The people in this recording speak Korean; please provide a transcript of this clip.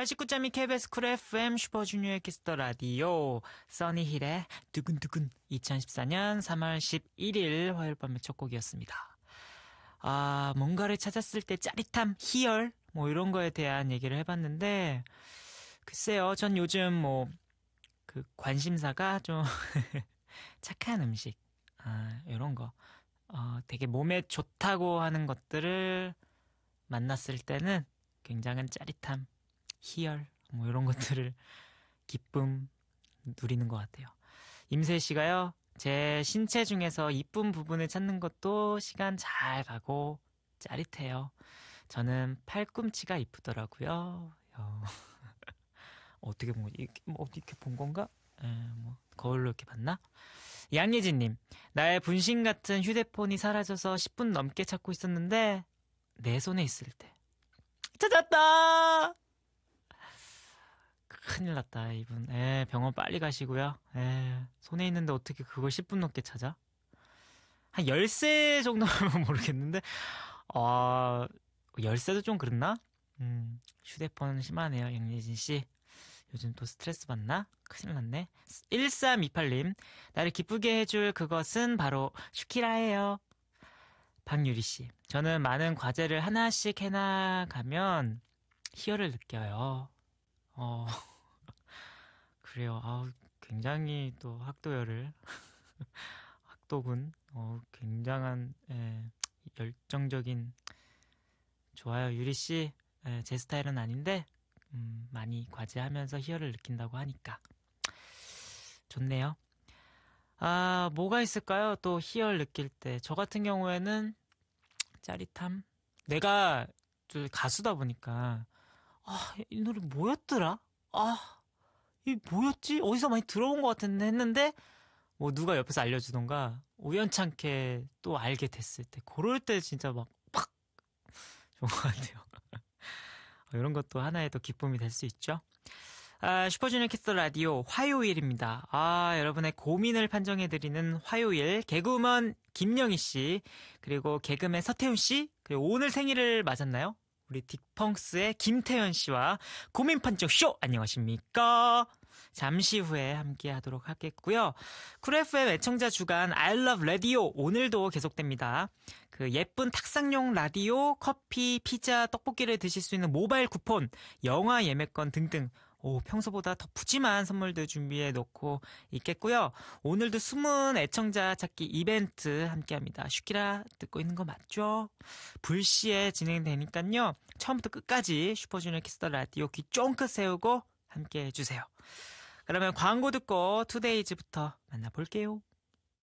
89.2 KBS 쿨 FM 슈퍼주니어의 키스터 라디오 써니힐의 두근두근 2014년 3월 11일 화요일 밤의 첫 곡이었습니다. 아 뭔가를 찾았을 때 짜릿함, 희열 뭐 이런 거에 대한 얘기를 해봤는데 글쎄요 전 요즘 뭐 그 관심사가 좀 착한 음식 아 이런 거 어, 되게 몸에 좋다고 하는 것들을 만났을 때는 굉장한 짜릿함 희열 뭐 이런 것들을 기쁨 누리는 것 같아요. 임세 씨가요. 제 신체 중에서 이쁜 부분을 찾는 것도 시간 잘 가고 짜릿해요. 저는 팔꿈치가 이쁘더라고요. 어. 어떻게 본이렇뭐 이렇게 본 건가? 에, 예, 뭐 거울로 이렇게 봤나? 양예진님, 나의 분신 같은 휴대폰이 사라져서 10분 넘게 찾고 있었는데 내 손에 있을 때 찾았다. 큰일 났다 이분 에 예, 병원 빨리 가시고요 에 예, 손에 있는데 어떻게 그걸 10분 넘게 찾아 한 열쇠 정도면 모르겠는데 어 아, 열쇠도 좀그렇나음 휴대폰 심하네요 영예진씨 요즘 또 스트레스 받나? 큰일 났네. 1328님, 나를 기쁘게 해줄 그것은 바로 슈키라예요. 박유리 씨, 저는 많은 과제를 하나씩 해나가면 희열을 느껴요. 어, 그래요. 아, 굉장히 또 학도열을, 학도군, 어, 굉장한 에, 예, 열정적인 좋아요 유리 씨. 에, 예, 제 스타일은 아닌데 음, 많이 과제하면서 희열을 느낀다고 하니까 좋네요. 아 뭐가 있을까요? 또 희열 느낄 때저 같은 경우에는 짜릿함. 내가 가수다 보니까 아, 이 노래 뭐였더라? 아, 이 뭐였지? 어디서 많이 들어본 것 같은데 했는데, 뭐 누가 옆에서 알려주던가, 우연찮게 또 알게 됐을 때, 그럴 때 진짜 막, 팍! 좋은 것 같아요. 이런 것도 하나의 또 기쁨이 될 수 있죠. 아, 슈퍼주니어 키스 라디오 화요일입니다. 아, 여러분의 고민을 판정해드리는 화요일 개그우먼 김영희 씨, 그리고 개그맨 서태훈 씨, 그리고 오늘 생일을 맞았나요? 우리 딕펑스의 김태현 씨와 고민 판정 쇼 안녕하십니까? 잠시 후에 함께 하도록 하겠고요. 쿨FM 애청자 주간 I Love Radio 오늘도 계속됩니다. 그 예쁜 탁상용 라디오, 커피, 피자, 떡볶이를 드실 수 있는 모바일 쿠폰, 영화 예매권 등등 오, 평소보다 더 푸짐한 선물들 준비해 놓고 있겠고요. 오늘도 숨은 애청자 찾기 이벤트 함께 합니다. 슈키라 듣고 있는 거 맞죠? 불시에 진행되니까요. 처음부터 끝까지 슈퍼주니어 키스터 라디오 귀 쫑긋 세우고 함께 해주세요. 그러면 광고 듣고 투데이즈부터 만나볼게요.